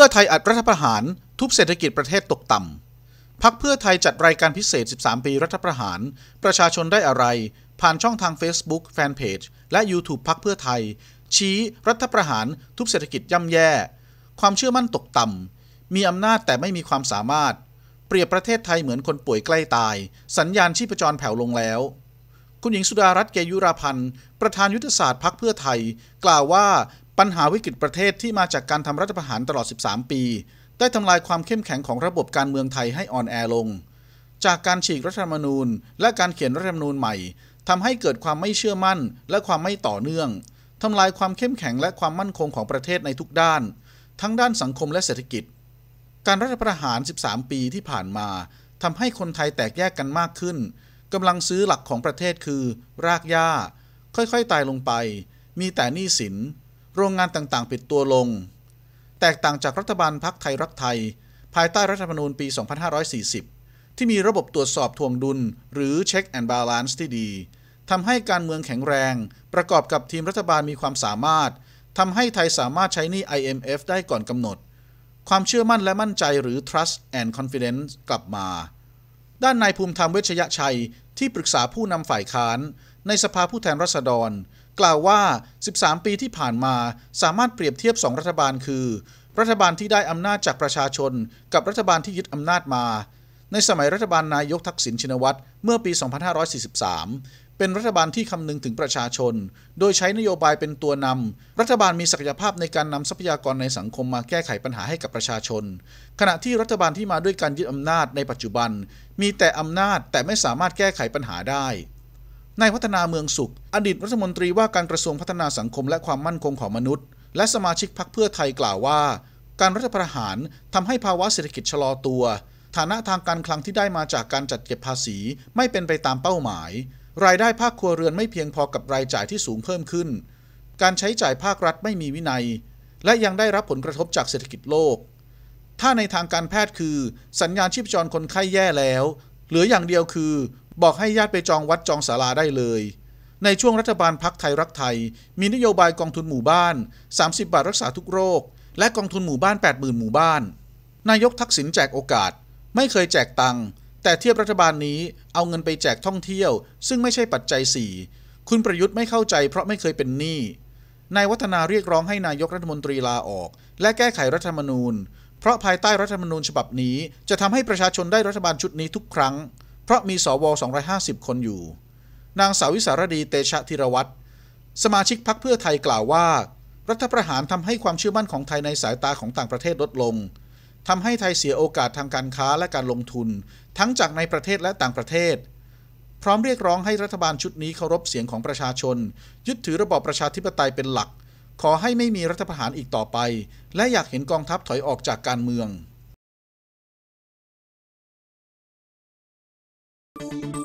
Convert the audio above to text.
พื่อไทยอัดรัฐประหารทุบเศรษฐกิจประเทศตกต่ำพักเพื่อไทยจัดรายการพิเศษ 13 ปีรัฐประหาร ประชาชนได้อะไรผ่านช่องทาง Facebook Fanpage และ YouTube พักเพื่อไทย ชี้รัฐประหารทุบเศรษฐกิจย่ำแย่ ความเชื่อมั่นตกต่ำ มีอำนาจแต่ไม่มีความสามารถ เปรียบประเทศไทยเหมือนคนป่วยใกล้ตาย สัญญาณชีพจรแผ่วลงแล้ว คุณหญิงสุดารัตน์เกยุราพันธ์ประธานยุทธศาสตร์พักเพื่อไทย กล่าวว่าปัญหาวิกฤตประเทศที่มาจากการ ทำ รัฐประหารตลอด 13 ปี ได้ ทำลายความเข้มแข็งของระบบการเมืองไทยให้อ่อนแอลง จากการฉีกรัฐธรรมนูญและการเขียนรัฐธรรมนูญใหม่ ทำให้เกิดความไม่เชื่อมั่นและความไม่ต่อเนื่อง ทำลายความเข้มแข็งและความมั่นคงของประเทศในทุกด้าน ทั้งด้านสังคมและเศรษฐกิจ การรัฐประหาร 13 ปีที่ผ่านมา ทำ ให้คนไทยแตกแยกกันมากขึ้น กำลังซื้อหลักของประเทศคือ รากหญ้า ค่อยๆ ตายลงไป มีแต่หนี้สินโรงงานต่างๆปิดตัวลงแตกต่างจากรัฐบาลพักไทยรักไทย ภายใต้รัฐธรรมนูญปี 2540 ที่มีระบบตรวจสอบทวงดุลหรือเช็คแอนด์บาลานซ์ที่ดีทำให้การเมืองแข็งแรงประกอบกับทีมรัฐบาลมีความสามารถทำให้ไทยสามารถใช้หนี้ IMF ได้ก่อนกำหนด ความเชื่อมั่นและมั่นใจหรือ trust and confidence กลับมา ด้านนายภูมิธรรมเวชยชัยที่ปรึกษาผู้นำฝ่ายค้านในสภาผู้แทนราษฎร กล่าวว่า 13 ปีที่ผ่านมาสามารถเปรียบเทียบ 2 รัฐบาลคือ รัฐบาลที่ได้อำนาจจากประชาชนกับรัฐบาลที่ยึดอำนาจมาในสมัยรัฐบาลนายกทักษิณชินวัตรเมื่อปี 2543เป็นรัฐบาลที่คำนึงถึงประชาชน โดยใช้นโยบายเป็นตัวนำ รัฐบาลมีศักยภาพในการนำทรัพยากรในสังคมมาแก้ไขปัญหาให้กับประชาชน ขณะที่รัฐบาลที่มาด้วยการยึดอำนาจในปัจจุบัน มีแต่อำนาจแต่ไม่สามารถแก้ไขปัญหาได้นายพัฒนาเมืองสุข อดีตรัฐมนตรีว่าการกระทรวงพัฒนาสังคมและความมั่นคงของมนุษย์ และสมาชิกพรรคเพื่อไทยกล่าวว่า การรัฐประหารทำให้ภาวะเศรษฐกิจชะลอตัว ฐานะทางการคลังที่ได้มาจากการจัดเก็บภาษีไม่เป็นไปตามเป้าหมายรายได้ภาคครัวเรือนไม่เพียงพอกับรายจ่ายที่สูงเพิ่มขึ้น การใช้จ่ายภาครัฐไม่มีวินัย และยังได้รับผลกระทบจากเศรษฐกิจโลก ถ้าในทางการแพทย์คือ สัญญาณชีพจรคนไข้แย่แล้ว เหลืออย่างเดียวคือ บอกให้ญาติไปจองวัดจองศาลาได้เลย ในช่วงรัฐบาลพักไทยรักไทย มีนโยบายกองทุนหมู่บ้าน 30 บาทรักษาทุกโรค และกองทุนหมู่บ้าน80,000หมู่บ้าน นายกทักษิณแจกโอกาส ไม่เคยแจกตังค์แต่เทียบรัฐบาลนี้เอาเงินไปแจกท่องเที่ยว ซึ่งไม่ใช่ปัจจัย 4 คุณประยุทธ์ไม่เข้าใจเพราะไม่เคยเป็นหนี้นายวัฒนาเรียกร้องให้นายกรัฐมนตรีลาออก และแก้ไขรัฐธรรมนูญ เพราะภายใต้รัฐธรรมนูญฉบับนี้ จะทำให้ประชาชนได้รัฐบาลชุดนี้ทุกครั้งเพราะมีสว250คนอยู่ นางสาววิสารดีเตชะธีรวัตรสมาชิกพรรคเพื่อไทยกล่าวว่า รัฐประหารทำให้ความเชื่อมั่นของไทยในสายตาของต่างประเทศลดลงทำให้ไทยเสียโอกาสทางการค้าและการลงทุน ทั้งจากในประเทศและต่างประเทศ พร้อมเรียกร้องให้รัฐบาลชุดนี้เคารพเสียงของประชาชน ยึดถือระบอบประชาธิปไตยเป็นหลัก ขอให้ไม่มีรัฐประหารอีกต่อไป และอยากเห็นกองทัพถอยออกจากการเมือง